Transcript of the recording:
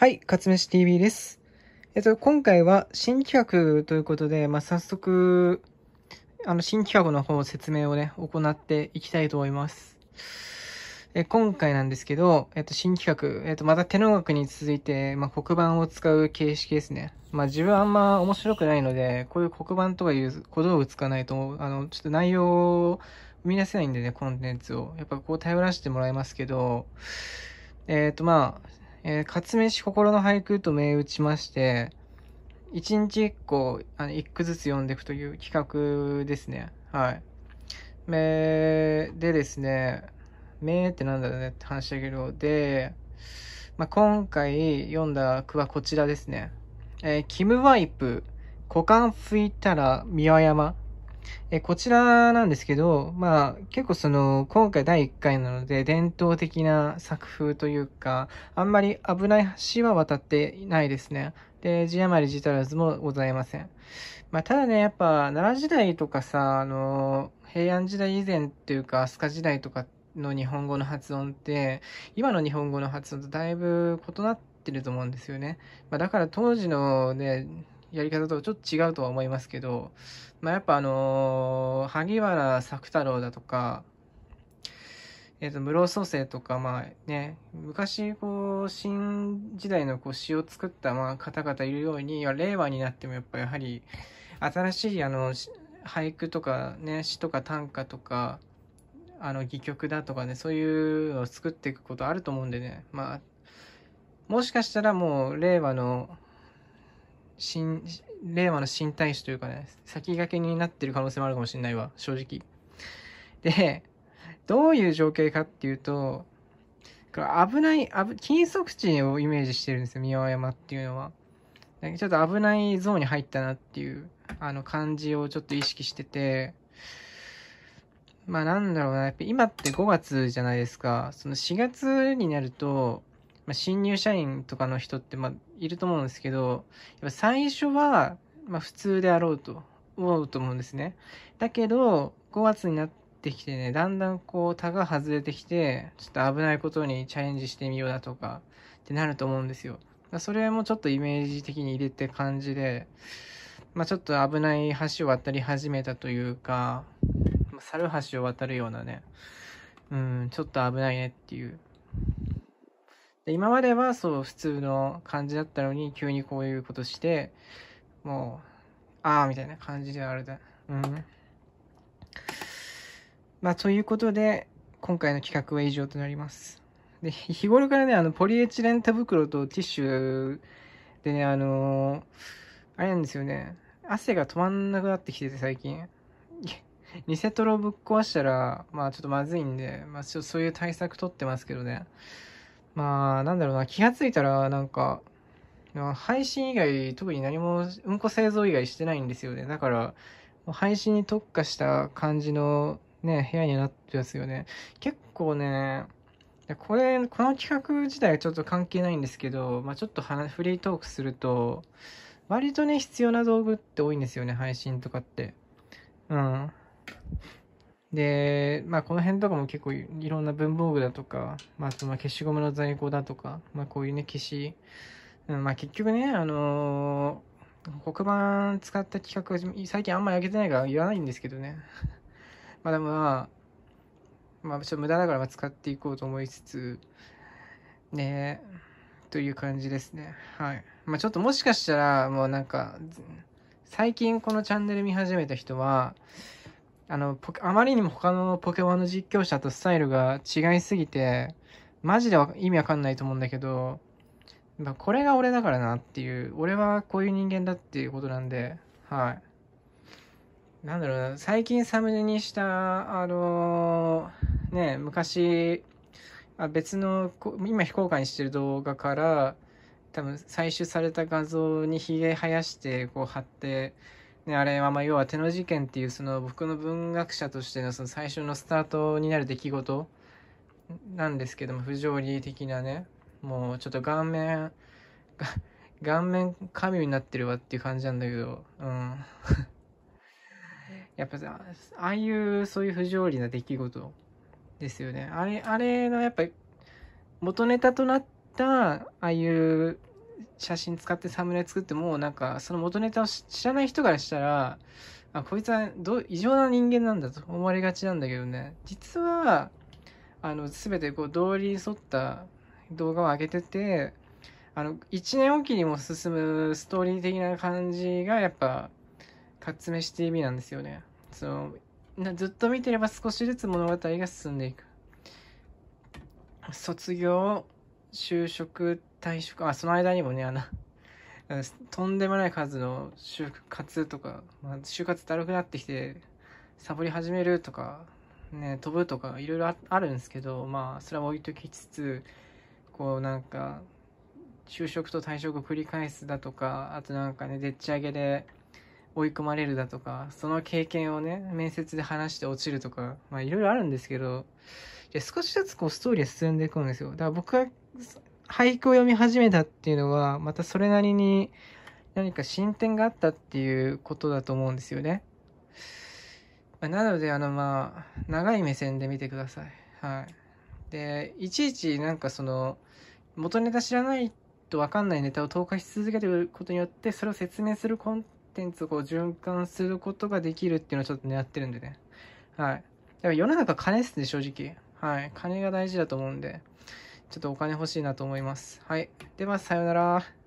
はい、かつめし TV です。えっと、今回は新企画ということで、まあ、早速、あの、新企画の方説明をね、行っていきたいと思います。え今回なんですけど、えっと、新企画、えっと、また手の額に続いて、まあ、黒板を使う形式ですね。まあ、自分あんま面白くないので、こういう黒板とかいう小道具使わないと、あの、ちょっと内容を生み出せないんでね、コンテンツを。やっぱこう頼らせてもらいますけど、えっ、とまあ、えー、勝し心の俳句と銘打ちまして、1日1個、あの、1句ずつ読んでいくという企画ですね。はい。えー、でですね、目ってなんだろうねって話だけど、で、まあ、今回読んだ句はこちらですね。えー、キムワイプ、股間拭いたら宮山。えこちらなんですけど、まあ、結構その、今回第1回なので、伝統的な作風というか、あんまり危ない橋は渡ってないですね。で、字余り字足らずもございません。まあ、ただね、やっぱ、奈良時代とかさ、あの、平安時代以前っていうか、飛鳥時代とかの日本語の発音って、今の日本語の発音とだいぶ異なってると思うんですよね。まあ、だから当時のね、やり方とちょっと違うとは思いますけど、まあ、やっぱあのー、萩原作太郎だとか、えっ、ー、と、室蘇生とか、まあね、昔、こう、新時代のこう詩を作った、まあ、方々いるように、令和になってもやっぱやはり、新しい、あの、俳句とかね、詩とか短歌とか、あの、戯曲だとかね、そういうのを作っていくことあると思うんでね、まあ、もしかしたらもう、令和の新、令和の新体種というかね、先駆けになってる可能性もあるかもしれないわ、正直。で、どういう情景かっていうと、危ない、危、禁属地をイメージしてるんですよ、宮山っていうのは。なんかちょっと危ないゾーンに入ったなっていう、あの感じをちょっと意識してて、まあなんだろうな、やっぱ今って5月じゃないですか。その4月になると、まあ、新入社員とかの人って、まあ、いると思うんですけど、やっぱ最初は、まあ、普通であろうと思うと思うんですね。だけど、5月になってきてね、だんだんこう、他が外れてきて、ちょっと危ないことにチャレンジしてみようだとか、ってなると思うんですよ。それもちょっとイメージ的に入れて感じで、まあ、ちょっと危ない橋を渡り始めたというか、猿橋を渡るようなね、うん、ちょっと危ないねっていうで今まではそう普通の感じだったのに急にこういうことしてもうああみたいな感じであるだうんまあということで今回の企画は以上となりますで日頃からねあのポリエチレン手袋とティッシュでねあのー、あれなんですよね汗が止まんなくなってきてて最近 ニセトロぶっ壊したらまあちょっとまずいんで、まあ、そういう対策取ってますけどねまあ、なんだろうな、気が付いたら、なんか、配信以外、特に何も、うんこ製造以外してないんですよね。だから、配信に特化した感じのね、部屋になってますよね。結構ね、これ、この企画自体はちょっと関係ないんですけど、まあちょっとフリートークすると、割とね、必要な道具って多いんですよね、配信とかって。うん。で、まあ、この辺とかも結構いろんな文房具だとか、まあ、その消しゴムの在庫だとか、まあ、こういうね、消し、うん、まあ、結局ね、あのー、黒板使った企画、最近あんまり上げてないから言わないんですけどね。まあ、でもまあ、まあ、ちょっと無駄だから使っていこうと思いつつ、ね、という感じですね。はい。まあ、ちょっともしかしたら、もうなんか、最近このチャンネル見始めた人は、あの、あまりにも他のポケモンの実況者とスタイルが違いすぎて、マジで意味わかんないと思うんだけど、これが俺だからなっていう、俺はこういう人間だっていうことなんで、はい。なんだろうな、最近サムネにした、あのー、ね、昔、あ別の、今非公開にしてる動画から、多分採取された画像にヒゲ生やして、こう貼って、ね、あれはまあ要は手の事件っていうその僕の文学者としてのその最初のスタートになる出来事なんですけども不条理的なねもうちょっと顔面 顔面神になってるわっていう感じなんだけどうん やっぱさああいうそういう不条理な出来事ですよねあれあれのやっぱ元ネタとなったああいう写真使ってサムネ作っても、なんか、その元ネタを知らない人からしたら、あ、こいつはど異常な人間なんだと思われがちなんだけどね、実は、あの、全てこう、道理に沿った動画を上げてて、あの、1年おきにも進むストーリー的な感じが、やっぱ、かつめし TV なんですよね。その、ずっと見てれば少しずつ物語が進んでいく。卒業、就職退職、あ、その間にもね、あのとんでもない数の就活とか、まあ、就活だるくなってきて、サボり始めるとか、ね、飛ぶとか、いろいろあるんですけど、まあ、それは置いときつつ、こう、なんか、就職と退職を繰り返すだとか、あとなんかね、でっち上げで追い込まれるだとか、その経験をね、面接で話して落ちるとか、まあいろいろあるんですけど、で少しずつこうストーリーは進んでいくんですよ。だから僕は俳句を読み始めたっていうのは、またそれなりに何か進展があったっていうことだと思うんですよね。なので、あの、まあ、長い目線で見てください。はい。で、いちいちなんかその、元ネタ知らないと分かんないネタを投下し続けてることによって、それを説明するコンテンツをこう循環することができるっていうのをちょっと狙ってるんでね。はい。だから世の中金っすね、正直。はい。金が大事だと思うんで。ちょっとお金欲しいなと思います。はい。では、さようなら。